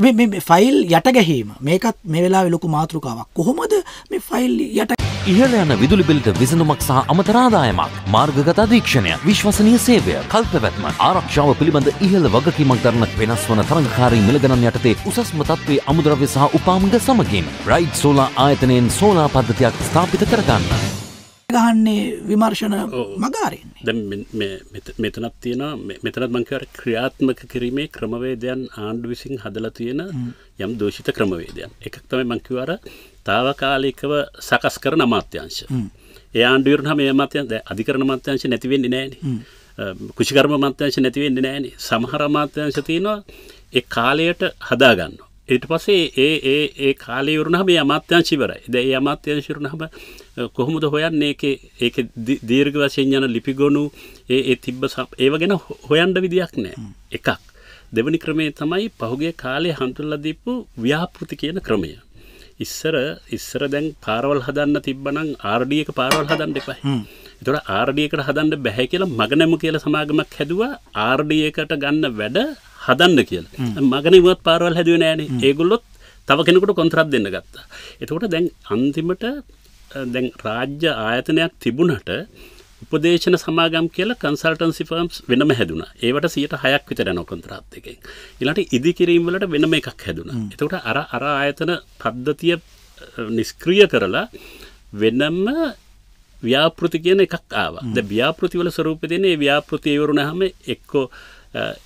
මේ ෆයිල් යටගැහීම මේකත් මේ වෙලා ලොකු මාතෘකාවක් කොහොමද මේ ෆයිල් යට ඉහළ යන විදුලි බිලට විසඳුමක් සහ අමතරාදායමක් මාර්ගගත අධීක්ෂණය විශ්වසනීය සේවය කල්පවැත්ම ආරක්ෂාව පිළිබඳ ඉහළ වගකීමක් දරන වෙනස් වන තරඟකාරී මිලගණන් යටතේ උසස්ම තත්ත්වයේ අමුද්‍රව්‍ය සහ උපාංග සමගින් රයිට් සෝලා ආයතනයෙන් සෝලා පද්ධතියක් ස්ථාපිත කරගන්න. ගහන්නේ විමර්ශන මගාරන්නේ මෙතනත් තියෙන මෙතනත් මංකර ක්‍රියාත්මක කිරීමේ ක්‍රමවේදයන් ආණ්ඩු විසින් හදල තියෙන යම් දෝෂිත ක්‍රමවේදයන් එකක් තමයි මංකිවර තාවකාලිකව සකස් කරන අමාත්‍යංශ ඒ ආණ්ඩුවරහ මේ මතයන් ද අධිකරන මත්‍යංශ නැතිවෙන්නේ නෑන කුෂිකර්ම මත්‍යංශ නැතිවෙන්නේ නෑන සමහර මාත්‍යංශ තියෙනවා ඒ කාලයට හදාගන්න ඊට පස්සේ ඒ ඒ ඒ කාලේ වරුණාම මේ අමාත්‍යංශ ඉවරයි. දැන් මේ අමාත්‍යංශ වරුණාම කොහොමද හොයන්නේ ඒකේ ඒකේ දීර්ඝ වශයෙන් යන ලිපිගොනු ඒ ඒ තිබ්බ ඒව ගැන හොයන්න විදියක් නැහැ. එකක්. දෙවනි ක්‍රමේ තමයි පහුගිය කාලේ හඳුන්ලා දීපු ව්‍යාපෘති කියන ක්‍රමය. ඉස්සර ඉස්සර දැන් පාරවල් හදන්න තිබ්බනම් RD එක පාරවල් හදන්න එපා. ඒතකොට RD එකට හදන්න බැහැ කියලා මගනම කියලා සමාගමක් හැදුවා RD එකට ගන්න වැඩ හදන්න කියලා මගනවත් පාරවල් හැදුව නෑන ඒගොල්ලොත් තව කෙනෙකුට කොන්ත්‍රත් දෙන්න ගත්තා එතකොට දැන් අන්තිමට දැන් රාජ්‍ය ආයතනයක් තිබුණට උපදේශන සමාගම් කියලා කන්සල්ටන් සිෆම්ස් වෙනම හැදුණ ඒවට සියට හයක් විතරන කොන්ත්‍රාත් එකෙන් ඉලට ඉදිකිරීම් වලට වෙනම එකක් හැදුණ එතකට අර අර ආයතන පද්ධතිය නිස්ක්‍රිය කරලා වෙනම ව්‍යාපෘති කියන එකක් ආවා ද ව්‍යාපෘතිවල ස්වරූප තියන්නේ ව්‍යාපෘතියවරුණ හම එක්කෝ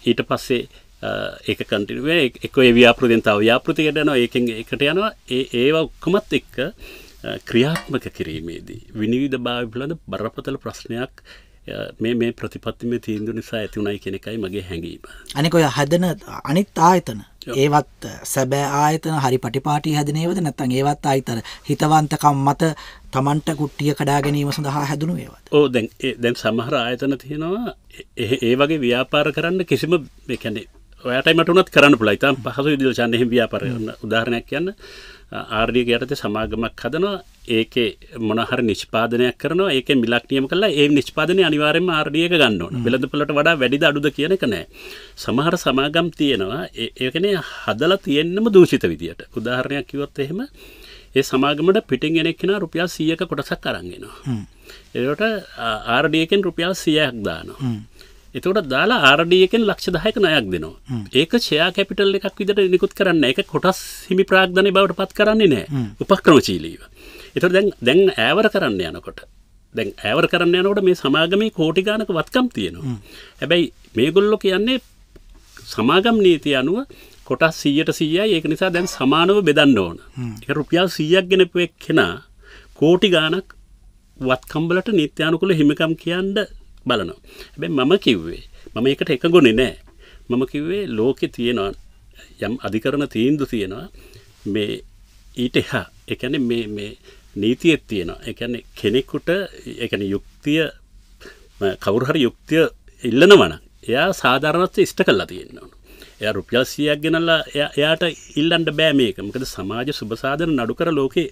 ඊට පස්සේ ඒක කටිනුවේ එක ව්‍යාපෘතිෙන්තාව ව්යාපෘතිකට යනවා ඒකෙන් එකට යනවා ඒ ඒවා ඔක්කමත් එක්ක ක්‍රියාත්මක කිරීමේදී විනිවිධ භාවි පිළඳ බරපතල ප්‍රශ්නයක් මේ මේ ප්‍රතිපත්තිම තීන්දු නිසා ඇතිවුණයි කෙනෙකයි මගේ හැඟීම අනිකොය හදන අනිත් ආයතන ඒවත් සැබෑ ආයතන හරි පටිපාටි හැදනේවද නැත්තන් ඒවත් අයිතර හිතවන්තකම් මත තමන්ට කුට්ටිය කඩා ගැනීම සඳහා හැදුණු ඒවත් ඕ දැන් දැන් සමහර ආයතන තියෙනවා ඒ වගේ ව්‍යාපාර කරන්න කිසිම එකැනේ ඔයටමටනත් කරන්න පුලයිතා පහසු විදිල්චන්න හිමියා පරන්න උදාහරණයක් කියන්න ආර්ඩියක යටත සමාගමක් හදනවා ඒක මොනහර නිෂ්පාදනයක් කරන ඒක මිලක් නියම කලා ඒ නිෂ්පාදන අනිවාරෙන් ආර්ඩියක ගන්නවන බෙලඳපලට වඩා වැඩිද අඩුද කියන කනෑ සමහර සමාගම් තියෙනවා ඒකනේ හදලා තියෙන්න්නම දූෂිත විදියට උදාහරණයක් කිවොත් එහෙම ඒ සමාගමට පිටින් ගෙනෙක්ෙන රුපියා සියක කොටසක් කරන්ගෙනවා එට ආර්ඩියකෙන් රුපියල් සියයක් දානවා එතකොට දාලා ආරඩියකෙන් ලක්ෂ දහයක නයක් දෙනවා ඒක ෂයා කැපිටල් එකක් විදට නිකුත් කරන්න එක කොටස් හිමි ප්‍රාග්ධනය බවට පත් කරන්නේ නෑ උපක්‍රමචීලීව එතට දැන් දැන් ඇවර කරන්න යනකොට දැන් ඇවර කරන්න යනකොට මේ සමාගමේ කෝටිගානක වත්කම් තියෙනවා හැබැයි මේගොල්ලො කියන්නේ සමාගම් නීති අනුව කොටස් සීයට සීයයි ඒක නිසා දැන් සමානව බෙදන්න ඕන එක රුපියල් සීයක් ගෙනපුුවක් කෙනා කෝටි ගානක් වත්කම්බලට නිත්‍යානුකුල හිමිකම් කියන්න බලනවා. හැබැයි මම කිව්වේ මම ඒකට එකඟුනේ නෑ. මම කිව්වේ ලෝකේ තියෙනවා යම් අධිකරණ තීන්දුව තියෙනවා මේ ඊට එහා ඒ කියන්නේ මේ මේ නීතියෙත් තියෙනවා. ඒ කියන්නේ කෙනෙකුට ඒ කියන්නේ යුක්තිය කවුරු හරි යුක්තිය ඉල්ලනවා නම් එයා සාධාරණත්වය ඉෂ්ට කරලා තියෙන්න ඕන. එයා රුපියල් 100ක් ගෙනල්ලා එයාට ඉල්ලන්න බෑ මේක. මොකද සමාජ සුබ සාධන නඩු කර ලෝකේ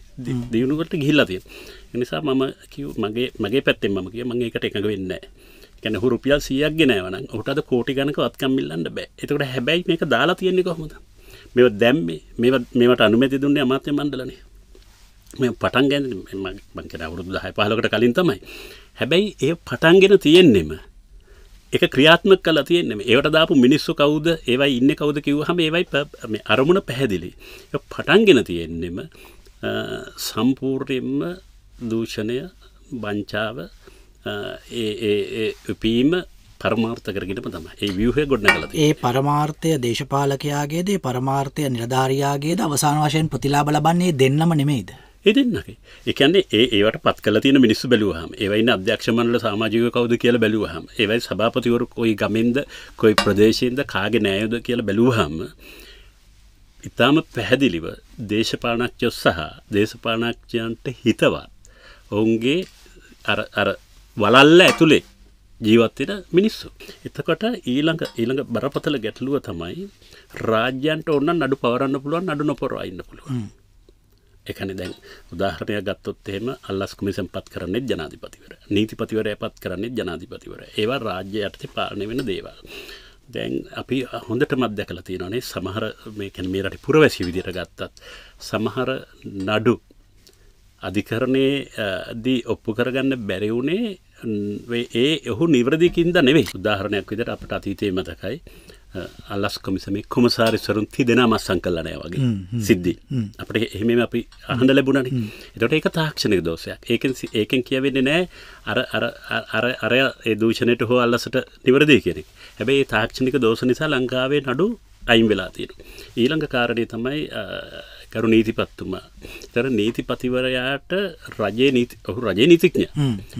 දියුණුවකට ගිහිල්ලා තියෙනවා. නිසා මම කිව් මගේ මගේ පැත්තෙන් මම කිය මගේ එකට එකඟ වෙන්න ගැන හුරුපියල් සියක් ගෙනවන ඔටද කෝටි ගනක අත්කම්මිල්ලන්න බෑ එතකට හැබැයි මේක දාලා තියෙන්නේ කොහොමද මෙ දැම්මේ මේට අනුමැති දුන්නේ අමාත්‍ය මණ්ඩලනේ මේ පටන් ගැන මංකෙන අවුරුදු දහය පහලකට කලින් තමයි හැබැයි ඒ පටන්ගෙන තියෙන්නෙම එක ක්‍රියාත්මක කලා තියෙන්නේ ඒවට දාපු මිනිස්සු කවුද ඒවයි ඉන්න කවුද කිව්වහම ඒවයි අරමුණ පැහැදිලි පටන්ගෙන තියෙන්නෙම සම්පූර්ණයෙන්ම දූෂණය බංචාව ඒ උපීම පරමාර්ථ කරගෙනම තම ඒ වියහය ගොඩන කල ඒ පරමාර්ථය දේශපාලකයාගේ දේ පරමාර්ථය නිලධාරයාගේ අවසාන වශයෙන් ප්‍රතිලාබ ලබන්නේ දෙන්නම නෙමෙයිද. එදන්නගේ එකන්නේ ඒට පත්කල තින මිනිස් බැලුවහම ඒවයින්න අධ්‍යක්ෂමණල සමාජික කවද කියල බැලුවහම ඒවයි සභාපතිවරු කොයි ගමෙන්ද කොයි ප්‍රදේශයෙන්ද කාගේ නෑයෝද කියල බැලුවහම ඉතාම පැහැදිලිව දේශපානක්්‍යොස් සහ දේශපානක්්‍යයන්ට හිතවා ඔවුන්ගේ අර වලල්ල ඇතුළේ ජීවත්වෙන මිනිස්සු. එතකොට ඊළඟ ඊළඟ බරපතල ගැටලුව තමයි රාජ්‍යන්ට ඔන්න නඩු පවරන්න පුළුවන් අඩු නොපොරවා ඉන්න පුළුවන්. එකන දැන් උදාහරණය ගත්තොත් එහෙම අල්ලස් කුමිසම් පත් කරන්නේ ජනාධිපතිවර නීතිපතිවරය පත් කරන්නේ ජනාධිපතිවර ඒවා රාජ්‍ය යටතේ පාලනය වෙන දේවල්. දැන් අපි හොඳට මත් දැකලා තියෙනනේ සමහර මේකැන මේ රට පුරවැසි විදිර ගත්තත් සමහර නඩු අධිකරණයේ දී ඔප්පු කරගන්න බැරිවුණේ ඒ ඔහු නිවරදිකින්ද නෙවේ උදාහරණයක් විදට අපට අතීතය මතකයි අල්ලස් කොමිසමේ කොමසාරිස්වරුන් ති දෙෙන මස් සංකල්ලනය වගේ සිද්ධි අපට එහෙම අපි අහඳ ලැබුණන එතොට ඒක තාක්ෂණක දෝෂයක් ඒකෙන් ඒකෙන් කියවෙන්නේ නෑ අර අර අරය ඒ දූෂණයට හෝ අල්ලසට නිවරදය කෙනෙක් හැබැයි තාක්ෂණික දෝෂ නිසා ලංකාවේ නඩු අයින් වෙලා තියෙන ඊළඟ කාරණය තමයි කරු නීතිපත්තුමා. තර නීතිපතිවරයාට රජේ නීති ඔහු රජේ නීතිඥ.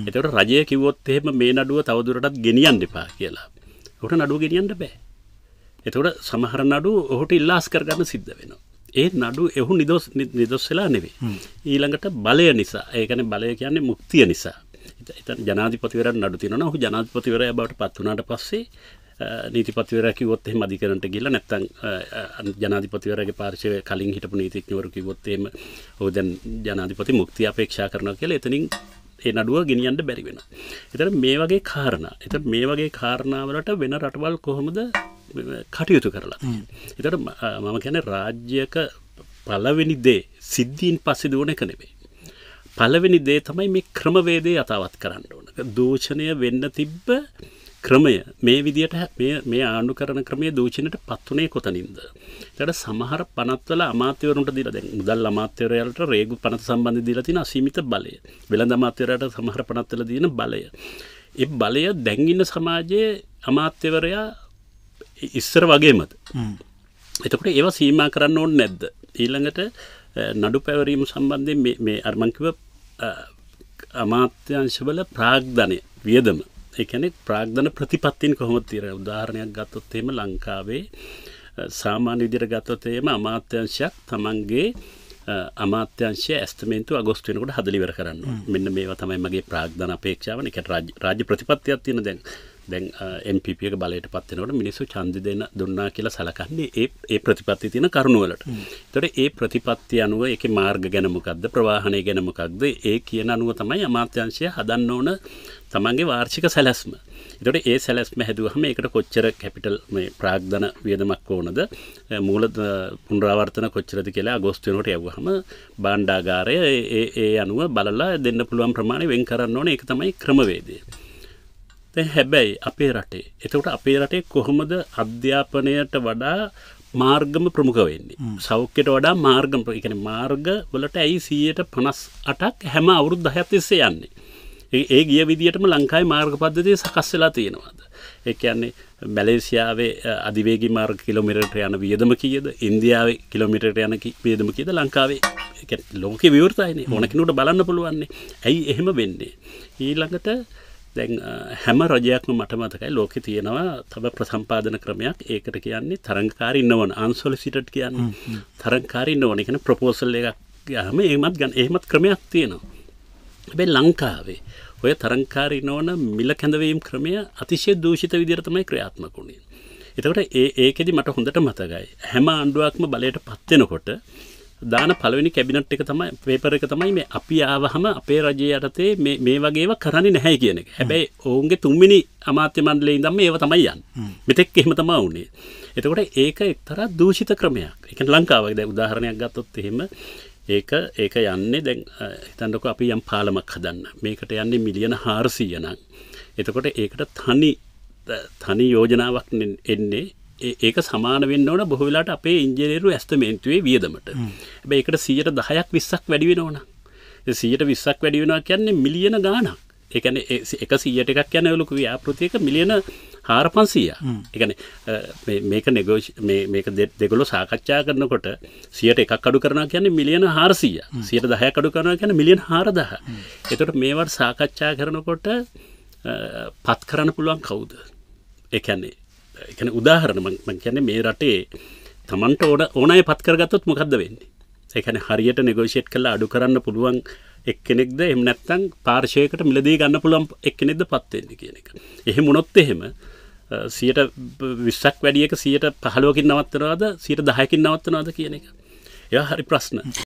එතකොට රජය කිව්වොත් එහෙම මේ නඩුව තවදුරටත් ගෙනියන්න එපා කියලා. ඔහුට නඩුව ගෙනියන්න බෑ. එතකොට සමහර නඩු ඔහුට ඉල්ලාස් කරගන්න සිද්ධ වෙනවා. ඒ නඩු එහු නිදොස් නිදොස් වෙලා නෙවේ. ඊළඟට බලය නිසා. ඒකනේ බලය කියන්නේ මුක්තිය නිසා. එතන ජනාධිපතිවරයා නඩු තිනනවා. ඔහු ජනාධිපතිවරයා බවට පත් වුණාට පස්සේ නීතිපතිවර කිවොත් එහෙම අධිකරණට ගිහිල්ලා නැත්නම් ජනාධිපතිවරගේ පාර්ශවයේ කලින් හිටපු නීතිඥවරු කිව්වොත් එහෙම ඔහු දැන් ජනාධිපති මුක්තිය අපේක්ෂා කරනවා කියලා එතනින් ඒ නඩුව ගෙනියන්න බැරි වෙනවා. ඒතර මේ වගේ කාරණා. ඒතර මේ වගේ කාරණාවලට වෙන රටවල් කොහොමද කටයුතු කරලා තියෙන්නේ. ඒතර මම කියන්නේ රාජ්‍යක පළවෙනි දේ සිද්ධීන් පස්සේ දුවන එක නෙමෙයි. පළවෙනි දේ තමයි මේ ක්‍රමවේදේ යථාවත් කරන්න ඕන. දෝෂණය වෙන්න තිබ්බ ක්‍රමය මේ විදියට මේ ආණ්ඩු කරන ක්‍රමේ දූෂණයට පත්වනේ කොතනින්ද. තට සමහර පනත්වල අමාත්‍යවරුන්ට දිල දැන් මුදල් අමාත්‍යවරයාලට රේගු පනත සම්බන්ධ දිලා තියෙන අසීමිත බලය. වෙළඳ අමාත්‍යවරයාට සමහර පනත්වල දින බලය. ඒ බලය දැන් ඉන්න සමාජයේ අමාත්‍යවරයා ඉස්සර වගේමද. එතකොට ඒව සීමා කරන්න ඕන්න නැද්ද. ඊළඟට නඩු පැවරීම සම්බන්ධය මේ අර්මංකිව අමාත්‍යංශවල ප්‍රාග්ධනය වියදම එකනෙ ප්‍රාග්ධන ප්‍රතිපත්තින් කොහොමත් තිර උදාහරණයක් ගත්තොත්තේම ලංකාවේ සාමාන්‍ය විදිර ගත්තොතේම අමාත්‍යංශයක් තමන්ගේ අමාත්‍යංශය ඇස්තමේන්තු අගොස්තුවෙනකට හදලිවර කරන්න මෙන්න මේවා තමයි මගේ ප්‍රාග්ධන අපේක්ෂාවන එකට රාජ ප්‍රතිපත්තියක් තියෙන දැන් දැන් එන්පිප එක බලයට පත්වෙනවට මිනිස්සු චන්දි දෙන දුන්නා කියලා සලකන්නේ ඒ ඒ ප්‍රතිපත්ති තියෙන කරුණුවලට තොට ඒ ප්‍රතිපත්ති අනුව එක මාර්ග ගැනමකක්ද ප්‍රවාහණය ගැනමකක්ද ඒ කියන අනුව තමයි අමාත්‍යංශය හදන්න ඕන තමන්ගේ වාර්ෂික සැලැස්ම එතට ඒ සැලැස්ම හැදුවහම එකට කොච්චර කැපිටල් මේ ප්‍රාග්ධන වියදමක් ඕනද මූල පුන්රාවර්තන කොච්චරද කියලා ගොස්තුනට ඇවහම බණ්ඩාගාරය ඒ අනුව බලලා දෙන්න පුළුවන් ප්‍රමාණය වෙන් කරන්න ඕන එක තමයි ක්‍රමවේදය දැන් හැබැයි අපේ රටේ එතකොට අපේ රටේ කොහොමද අධ්‍යාපනයට වඩා මාර්ගම ප්‍රමුඛ වෙන්නේ සෞඛ්‍යයට වඩා මාර්ගම එකන මාර්ග වලට ඇයි සීයට පනස් අටක් හැම අවුරුද් දහයක්තිස්සේ යන්නේ ඒ ගිය විදිටම ලංකායි මාර්ග පද්ධතිය සකස් වෙලා තියෙනවාද ඒ කියන්නේ මැලේසියාවේ අධිවේග මාර්ග කිලෝමිටරට යන වියදම කියද ඉන්දියාවේ කිලෝමිටරට යන වියදම කියද ලංකාවේ ලෝක විවෘතයිනේ ඕනකිනට බලන්න පුළුවන්නේ ඇයි එහෙම වෙන්නේ ඊළඟට දැන් හැම රජයක්ම මට මතකයි ලෝකෙ තියෙනවා තව ප්‍රසම්පාදන ක්‍රමයක් ඒකට කියන්නේ තරංකාරි නොවන අන්සොලිසිටට් කියන්න තරංකාරි නොවන එකන ප්‍රපෝසල් එකක් ගහම ඒමත් ගන්න ඒමත් ක්‍රමයක් තියෙනවා. හැබැ ලංකාවේ ඔය තරංකාරි නොවන මිල කැඳවීම් ක්‍රමය අතිශය දූෂිත විදිරතමයි ක්‍රියාත්මකුණේ. එතකට ඒ ඒකෙදි මට හොඳට මතකයි. හැම ආණ්ඩුවක්ම බලයට පත්වෙනකොට දාන පළවෙනි කැබිනට් එක තමයි පේපර එක තමයි මේ අපි ආවහම අපේ රජය යටතේ මේ වගේව කරන්නේ නැහැ කියන එක. හැබැයි ඔවුන්ගේ තුන්වෙනි අමාත්‍ය මණ්ඩලයේ ඉඳන්ම ඒව තමයි යන්නේ. මෙතෙක් එහෙම තමයි වුනේ. එතකොට ඒක එක්තරා දූෂිත ක්‍රමයක්. ඒ කියන්නේ ලංකාවේ දැන් උදාහරණයක් ගත්තොත් එහෙම ඒක ඒක යන්නේ දැන් හිතන්නකො අපි යම් පාලමක් හදන්න. මේකට යන්නේ මිලියන 400 නක්. එතකොට ඒකට තනි තනි යෝජනාවක් එන්නේ ඒක සමාන වෙන්න ඕන බොහෝ වෙලාට අපේ ඉංජිනේරු ඇස්තමේන්තුවේ වියදමට. හැබැයි ඒකට 110ක් 20ක් වැඩි වෙනවනම්. ඒ 120ක් වැඩි වෙනවා කියන්නේ මිලියන ගාණක්. ඒ කියන්නේ 100ට එකක් කියන්නේ ලොකු ව්‍යාපෘතියක මිලියන 4500ක්. ඒ කියන්නේ මේක නෙගෝෂි මේ මේක දෙගොල්ලෝ සාකච්ඡා කරනකොට 100ට එකක් අඩු කරනවා කියන්නේ මිලියන 400ක්. 110ක් අඩු කරනවා කියන්නේ මිලියන 4000ක්. ඒතකොට මේවට සාකච්ඡා කරනකොට පත් කරන්න පුළුවන් කවුද? ඒ කියන්නේ එකන උදාහරණ මං කියන්නේ මේ රටේ තමන්ට ඕන ඕනය පත් කරගත්තොත් මොකක්ද වෙන්නේ එකන හරියට නෙගෝෂේට් කළ අඩු කරන්න පුළුවන් එක්කෙනෙක්ද එම නැත්තං පාර්ශයකට මිලදී ගන්න පුළන් එක්කෙනෙක්ද පත්වෙන්නේ කියන එක එහෙම මොනොත් එහෙම සියට විස්සක් වැඩියක සියට පහලෝකින් නවත්තනවාද සියට දහයකින් නවත්තනවාද කියන එක එය හරි ප්‍රශ්න